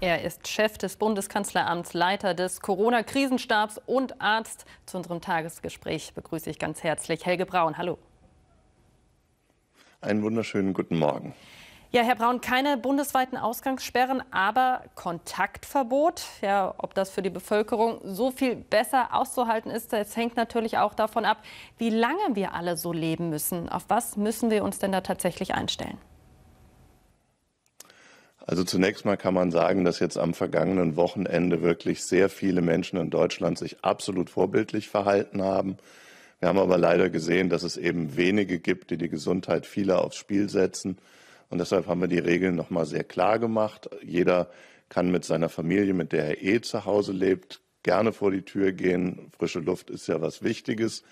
Er ist Chef des Bundeskanzleramts, Leiter des Corona-Krisenstabs und Arzt. Zu unserem Tagesgespräch begrüße ich ganz herzlich Helge Braun. Hallo. Einen wunderschönen guten Morgen. Ja, Herr Braun, keine bundesweiten Ausgangssperren, aber Kontaktverbot. Ja, ob das für die Bevölkerung so viel besser auszuhalten ist, das hängt natürlich auch davon ab, wie lange wir alle so leben müssen. Auf was müssen wir uns denn da tatsächlich einstellen? Also zunächst mal kann man sagen, dass jetzt am vergangenen Wochenende wirklich sehr viele Menschen in Deutschland sich absolut vorbildlich verhalten haben. Wir haben aber leider gesehen, dass es eben wenige gibt, die die Gesundheit vieler aufs Spiel setzen. Und deshalb haben wir die Regeln nochmal sehr klar gemacht. Jeder kann mit seiner Familie, mit der er eh zu Hause lebt, gerne vor die Tür gehen. Frische Luft ist ja was Wichtiges.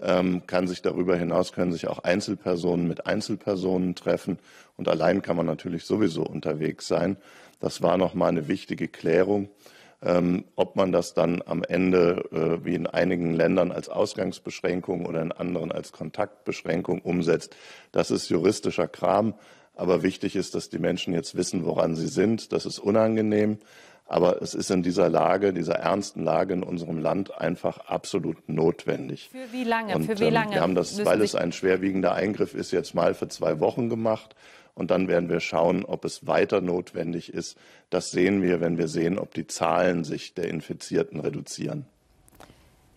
Ähm, kann sich darüber hinaus, können sich auch Einzelpersonen mit Einzelpersonen treffen. Und allein kann man natürlich sowieso unterwegs sein. Das war nochmal eine wichtige Klärung. Ähm, ob man das dann am Ende, äh, wie in einigen Ländern, als Ausgangsbeschränkung oder in anderen als Kontaktbeschränkung umsetzt, das ist juristischer Kram. Aber wichtig ist, dass die Menschen jetzt wissen, woran sie sind. Das ist unangenehm. Aber es ist in dieser Lage, dieser ernsten Lage in unserem Land einfach absolut notwendig. Für wie lange? Und, für wie lange? Ähm, wir haben das, weil es ein schwerwiegender Eingriff ist, jetzt mal für zwei Wochen gemacht. Und dann werden wir schauen, ob es weiter notwendig ist. Das sehen wir, wenn wir sehen, ob die Zahlen sich der Infizierten reduzieren.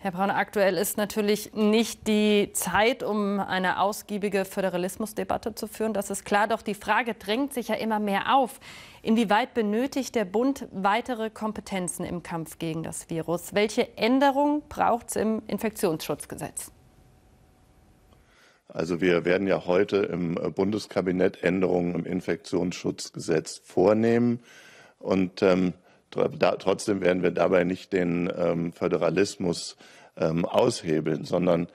Herr Braun, aktuell ist natürlich nicht die Zeit, um eine ausgiebige Föderalismusdebatte zu führen. Das ist klar. Doch die Frage drängt sich ja immer mehr auf. Inwieweit benötigt der Bund weitere Kompetenzen im Kampf gegen das Virus? Welche Änderungen braucht es im Infektionsschutzgesetz? Also wir werden ja heute im Bundeskabinett Änderungen im Infektionsschutzgesetz vornehmen. Und ähm, trotzdem werden wir dabei nicht den ähm, Föderalismus ähm, aushebeln, sondern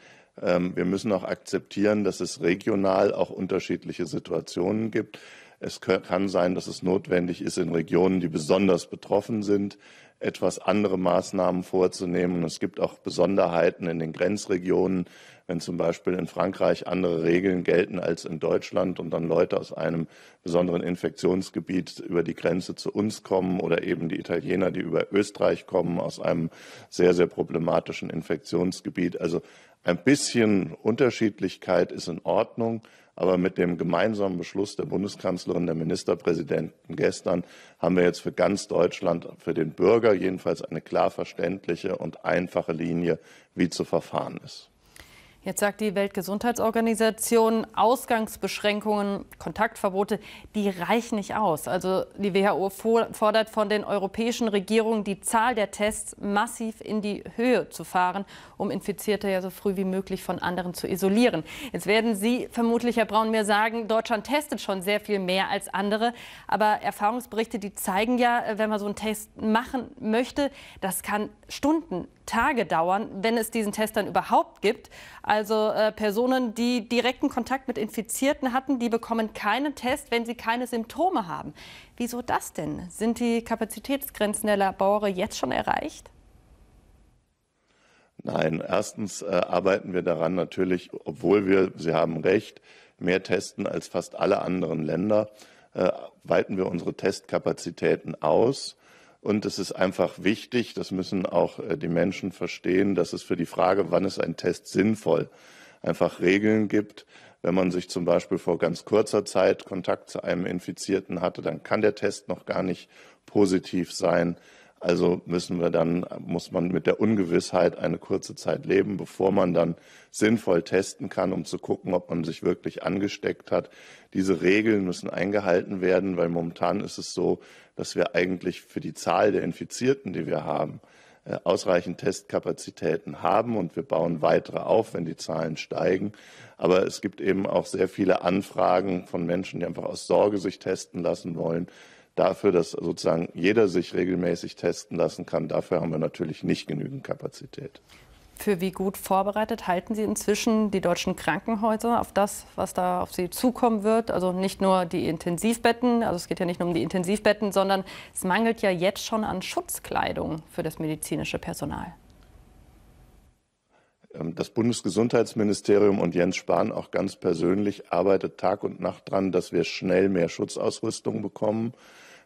ähm, wir müssen auch akzeptieren, dass es regional auch unterschiedliche Situationen gibt. Es kann sein, dass es notwendig ist in Regionen, die besonders betroffen sind, etwas andere Maßnahmen vorzunehmen. es gibt auch Besonderheiten in den Grenzregionen, wenn zum Beispiel in Frankreich andere Regeln gelten als in Deutschland und dann Leute aus einem besonderen Infektionsgebiet über die Grenze zu uns kommen oder eben die Italiener, die über Österreich kommen, aus einem sehr, sehr problematischen Infektionsgebiet. Also ein bisschen Unterschiedlichkeit ist in Ordnung. Aber mit dem gemeinsamen Beschluss der Bundeskanzlerin, der Ministerpräsidenten gestern haben wir jetzt für ganz Deutschland, für den Bürger jedenfalls eine klar verständliche und einfache Linie, wie zu verfahren ist. Jetzt sagt die Weltgesundheitsorganisation, Ausgangsbeschränkungen, Kontaktverbote, die reichen nicht aus. Also die WHO fordert von den europäischen Regierungen, die Zahl der Tests massiv in die Höhe zu fahren, um Infizierte ja so früh wie möglich von anderen zu isolieren. Jetzt werden Sie vermutlich, Herr Braun, mir sagen, Deutschland testet schon sehr viel mehr als andere. Aber Erfahrungsberichte, die zeigen ja, wenn man so einen Test machen möchte, das kann Stunden, Tage dauern, wenn es diesen Test dann überhaupt gibt. Also äh, Personen, die direkten Kontakt mit Infizierten hatten, die bekommen keinen Test, wenn sie keine Symptome haben. Wieso das denn? Sind die Kapazitätsgrenzen der Labore jetzt schon erreicht? Nein, erstens äh, arbeiten wir daran natürlich, obwohl wir, Sie haben recht, mehr testen als fast alle anderen Länder, äh, weiten wir unsere Testkapazitäten aus. Und es ist einfach wichtig, das müssen auch äh, die Menschen verstehen, dass es für die Frage, wann ist ein Test sinnvoll, einfach Regeln gibt. Wenn man sich zum Beispiel vor ganz kurzer Zeit Kontakt zu einem Infizierten hatte, dann kann der Test noch gar nicht positiv sein. Also müssen wir dann, muss man mit der Ungewissheit eine kurze Zeit leben, bevor man dann sinnvoll testen kann, um zu gucken, ob man sich wirklich angesteckt hat. Diese Regeln müssen eingehalten werden, weil momentan ist es so, dass wir eigentlich für die Zahl der Infizierten, die wir haben, äh, ausreichend Testkapazitäten haben und wir bauen weitere auf, wenn die Zahlen steigen. Aber es gibt eben auch sehr viele Anfragen von Menschen, die einfach aus Sorge sich testen lassen wollen dafür, dass sozusagen jeder sich regelmäßig testen lassen kann, dafür haben wir natürlich nicht genügend Kapazität. Für wie gut vorbereitet halten Sie inzwischen die deutschen Krankenhäuser auf das, was da auf Sie zukommen wird? Also nicht nur die Intensivbetten, also es geht ja nicht nur um die Intensivbetten, sondern es mangelt ja jetzt schon an Schutzkleidung für das medizinische Personal. Ähm, das Bundesgesundheitsministerium und Jens Spahn auch ganz persönlich arbeitet Tag und Nacht dran, dass wir schnell mehr Schutzausrüstung bekommen.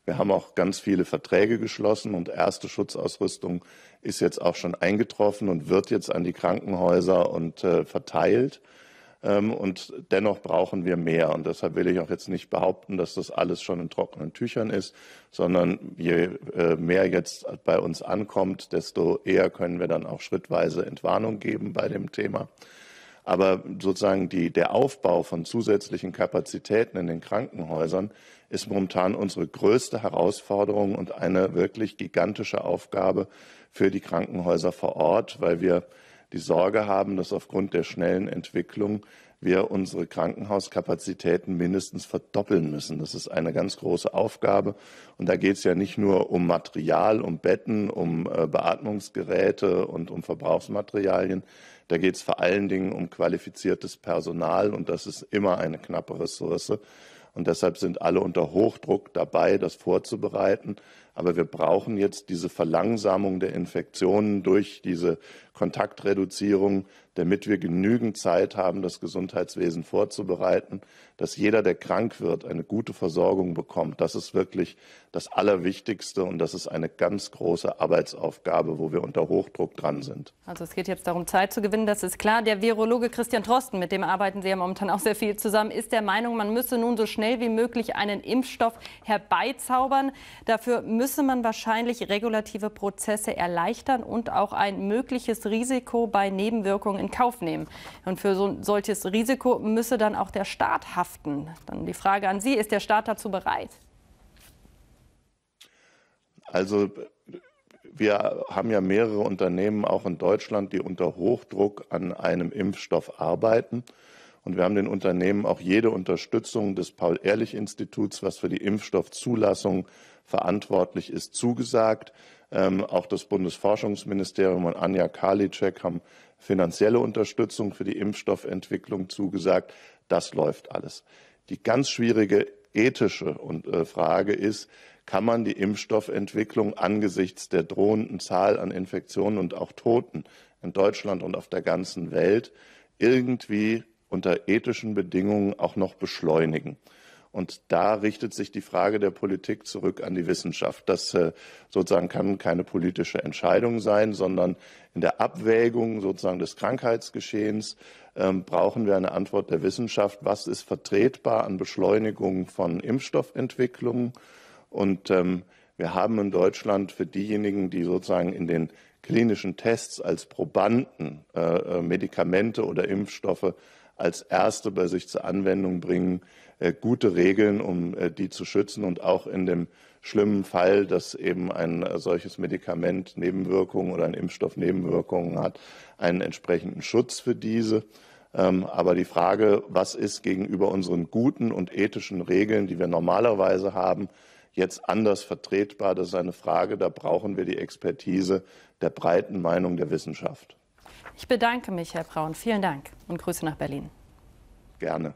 Wir haben auch ganz viele Verträge geschlossen und erste Schutzausrüstung ist jetzt auch schon eingetroffen und wird jetzt an die Krankenhäuser und äh, verteilt. Ähm, und dennoch brauchen wir mehr. Und deshalb will ich auch jetzt nicht behaupten, dass das alles schon in trockenen Tüchern ist, sondern je äh, mehr jetzt bei uns ankommt, desto eher können wir dann auch schrittweise Entwarnung geben bei dem Thema. Aber sozusagen die, der Aufbau von zusätzlichen Kapazitäten in den Krankenhäusern ist momentan unsere größte Herausforderung und eine wirklich gigantische Aufgabe für die Krankenhäuser vor Ort, weil wir die Sorge haben, dass aufgrund der schnellen Entwicklung wir unsere Krankenhauskapazitäten mindestens verdoppeln müssen. Das ist eine ganz große Aufgabe. Und da geht es ja nicht nur um Material, um Betten, um äh, Beatmungsgeräte und um Verbrauchsmaterialien. Da geht es vor allen Dingen um qualifiziertes Personal und das ist immer eine knappe Ressource. Und deshalb sind alle unter Hochdruck dabei, das vorzubereiten. Aber wir brauchen jetzt diese Verlangsamung der Infektionen durch diese Kontaktreduzierung, damit wir genügend Zeit haben, das Gesundheitswesen vorzubereiten, dass jeder, der krank wird, eine gute Versorgung bekommt. Das ist wirklich das Allerwichtigste und das ist eine ganz große Arbeitsaufgabe, wo wir unter Hochdruck dran sind. Also es geht jetzt darum, Zeit zu gewinnen, das ist klar. Der Virologe Christian Trosten, mit dem arbeiten Sie ja momentan auch sehr viel zusammen, ist der Meinung, man müsse nun so schnell wie möglich einen Impfstoff herbeizaubern. Dafür müssen müsse man wahrscheinlich regulative Prozesse erleichtern und auch ein mögliches Risiko bei Nebenwirkungen in Kauf nehmen. Und für so ein solches Risiko müsse dann auch der Staat haften. Dann die Frage an Sie, ist der Staat dazu bereit? Also wir haben ja mehrere Unternehmen auch in Deutschland, die unter Hochdruck an einem Impfstoff arbeiten. Und wir haben den Unternehmen auch jede Unterstützung des Paul-Ehrlich-Instituts, was für die Impfstoffzulassung verantwortlich ist, zugesagt. Ähm, auch das Bundesforschungsministerium und Anja Karliczek haben finanzielle Unterstützung für die Impfstoffentwicklung zugesagt. Das läuft alles. Die ganz schwierige ethische und, äh, Frage ist, kann man die Impfstoffentwicklung angesichts der drohenden Zahl an Infektionen und auch Toten in Deutschland und auf der ganzen Welt irgendwie unter ethischen Bedingungen auch noch beschleunigen? Und da richtet sich die Frage der Politik zurück an die Wissenschaft. Das äh, sozusagen kann keine politische Entscheidung sein, sondern in der Abwägung sozusagen des Krankheitsgeschehens ähm, brauchen wir eine Antwort der Wissenschaft. Was ist vertretbar an Beschleunigung von Impfstoffentwicklungen? Und ähm, wir haben in Deutschland für diejenigen, die sozusagen in den klinischen Tests als Probanden äh, äh Medikamente oder Impfstoffe als erste bei sich zur Anwendung bringen, äh, gute Regeln, um äh, die zu schützen und auch in dem schlimmen Fall, dass eben ein äh, solches Medikament Nebenwirkungen oder ein Impfstoff Nebenwirkungen hat, einen entsprechenden Schutz für diese. Ähm, aber die Frage, was ist gegenüber unseren guten und ethischen Regeln, die wir normalerweise haben, jetzt anders vertretbar, das ist eine Frage, da brauchen wir die Expertise der breiten Meinung der Wissenschaft. Ich bedanke mich, Herr Braun. Vielen Dank und Grüße nach Berlin. Gerne.